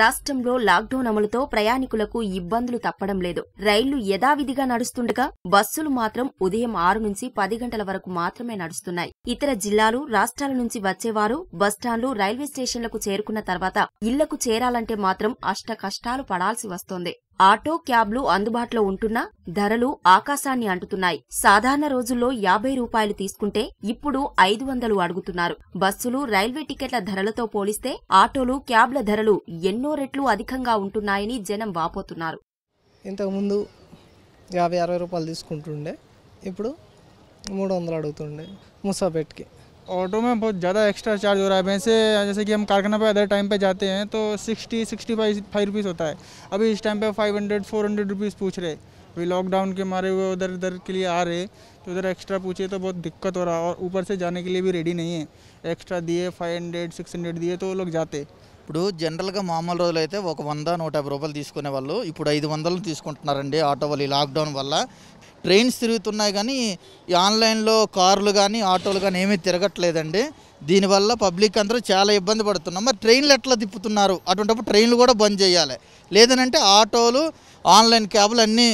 రాష్ట్రంలో లాక్డౌన్ అమలుతో ప్రయాణికులకు ఇబ్బందులు తప్పడం లేదు రైళ్లు యథావిధిగా నడుస్తుండగా బస్సులు మాత్రం ఉదయం ఆరు నుంచి పది గంటల వరకు మాత్రమే నడుస్తున్నాయి ఇతర జిల్లాలు రాష్ట్రాల నుంచి వచ్చేవారు బస్టాండ్లు రైల్వే స్టేషన్లకు చేరుకున్న తర్వాత ఇళ్లకు చేరాలంటే మాత్రం అష్ట కష్టాలు పడాల్సి వస్తోంది ఆటో క్యాబ్లు అందుబాటులో ఉంటున్నా ధరలు ఆకాశాన్ని అంటుతున్నాయి సాధారణ రోజుల్లో యాభై రూపాయలు తీసుకుంటే ఇప్పుడు ఐదు వందలు అడుగుతున్నారు బస్సులు రైల్వే టికెట్ల ధరలతో పోలిస్తే ఆటోలు క్యాబ్ల ధరలు ఎన్నో రెట్లు అధికంగా ఉంటున్నాయని జనం వాపోతున్నారు ఇంతకుముందు యాభై అరవై రూపాయలు తీసుకుంటుండే ఇప్పుడు మూడు వందలు అడుగుతుండే ముసాబెట్కి ऑटो में बहुत ज़्यादा एक्स्ट्रा चार्ज हो रहा है वैसे जैसे कि हम कारखाना पे अदर टाइम पे जाते हैं तो sixty sixty five five rupees होता है अभी इस टाइम पे five hundred four hundred rupees पूछ रहे अभी लॉकडाउन के मारे हुए उधर उधर के लिए आ रहे तो उधर एक्स्ट्रा पूछे तो बहुत दिक्कत हो रहा है और ऊपर से जाने के लिए भी रेडी नहीं है एक्स्ट्रा दिए फाइव हंड्रेड सिक्स हंड्रेड दिए तो लोग जाते इन जनरल मामूल रोजल ఒక याब रूपये యాభై वालों తీసుకునే వాళ్ళు आटो वाली लाकडौन తీసుకుంటున్నారండి ట్రైన్స్ తిరుగుతున్నాయి కానీ ఈ ఆన్లైన్లో కార్లు కానీ ఆటోలు కానీ ఏమీ తిరగట్లేదండి దీనివల్ల పబ్లిక్ అందరూ చాలా ఇబ్బంది పడుతున్నాం మరి ట్రైన్లు ఎట్లా తిప్పుతున్నారు అటువంటిప్పుడు ట్రైన్లు కూడా బంద్ చేయాలి లేదనంటే ఆటోలు ఆన్లైన్ క్యాబ్లు అన్నీ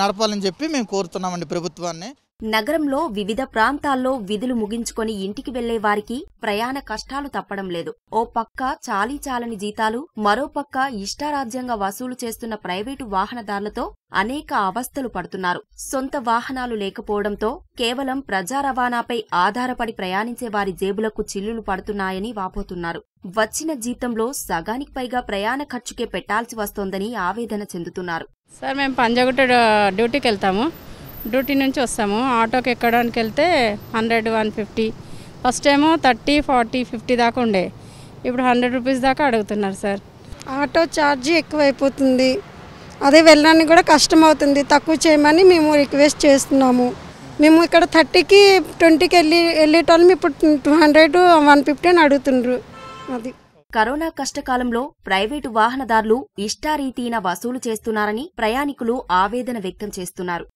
నడపాలని చెప్పి మేము కోరుతున్నామండి ప్రభుత్వాన్ని నగరంలో వివిధ ప్రాంతాల్లో విధులు ముగించుకొని ఇంటికి వెళ్లే వారికి ప్రయాణ కష్టాలు తప్పడం లేదు ఓ పక్క చాలీ చాలని జీతాలు మరో పక్క ఇష్టారాజ్యంగా వసూలు చేస్తున్న ప్రైవేటు వాహనదారులతో అనేక అవస్థలు పడుతున్నారు సొంత వాహనాలు లేకపోవడంతో కేవలం ప్రజా రవాణాపై ఆధారపడి ప్రయాణించే వారి జేబులకు చిల్లులు పడుతున్నాయని వాపోతున్నారు వచ్చిన జీతంలో సగానికి పైగా ప్రయాణ ఖర్చుకే పెట్టాల్సి వస్తోందని ఆవేదన చెందుతున్నారు సార్ మేము పంజగుట్ట డ్యూటీకి వెళ్తాము డ్యూటీ నుంచి వస్తాము ఆటోకి ఎక్కడానికి వెళ్తే హండ్రెడ్ వన్ ఫిఫ్టీ ఫస్ట్ ఏమో థర్టీ ఫార్టీ ఫిఫ్టీ దాకా ఉండే ఇప్పుడు హండ్రెడ్ రూపీస్ దాకా అడుగుతున్నారు సార్ ఆటో ఛార్జీ ఎక్కువైపోతుంది అదే వెళ్ళడానికి కూడా కష్టం అవుతుంది తక్కువ చేయమని మేము రిక్వెస్ట్ చేస్తున్నాము మేము ఇక్కడ థర్టీకి ట్వంటీకి వెళ్ళి వెళ్ళేటోళ్ళం ఇప్పుడు టూ హండ్రెడ్ వన్ ఫిఫ్టీ అని అడుగుతుండ్రు అది కరోనా కష్టకాలంలో ప్రైవేటు వాహనదారులు ఇష్టారీతీన వసూలు చేస్తున్నారని ప్రయాణికులు ఆవేదన వ్యక్తం చేస్తున్నారు